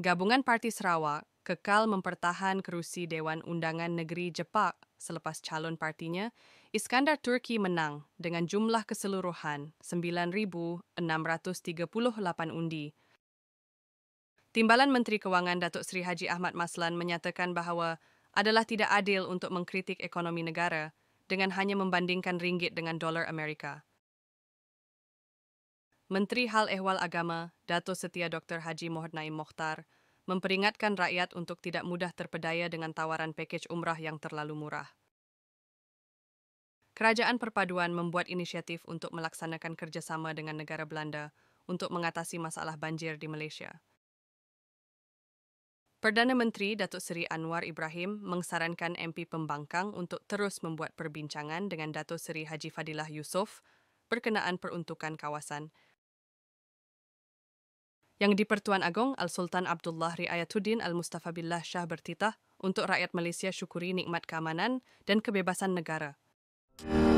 Gabungan Parti Sarawak kekal mempertahan kerusi Dewan Undangan Negeri Jepak selepas calon partinya, Iskandar Turki menang dengan jumlah keseluruhan 9,638 undi. Timbalan Menteri Kewangan Datuk Seri Haji Ahmad Maslan menyatakan bahawa adalah tidak adil untuk mengkritik ekonomi negara dengan hanya membandingkan ringgit dengan dolar Amerika. Menteri Hal Ehwal Agama, Dato Setia Dr. Haji Mohd Naim Mohtar, memperingatkan rakyat untuk tidak mudah terpedaya dengan tawaran package umrah yang terlalu murah. Kerajaan Perpaduan membuat inisiatif untuk melaksanakan kerjasama dengan negara Belanda untuk mengatasi masalah banjir di Malaysia. Perdana Menteri Datuk Seri Anwar Ibrahim mengsarankan MP Pembangkang untuk terus membuat perbincangan dengan Datuk Seri Haji Fadilah Yusof berkenaan peruntukan kawasan yang di Pertuan Agong Al Sultan Abdullah Riayatuddin Al Mustafa Billah Shah bertitah untuk rakyat Malaysia syukuri nikmat keamanan dan kebebasan negara. Musik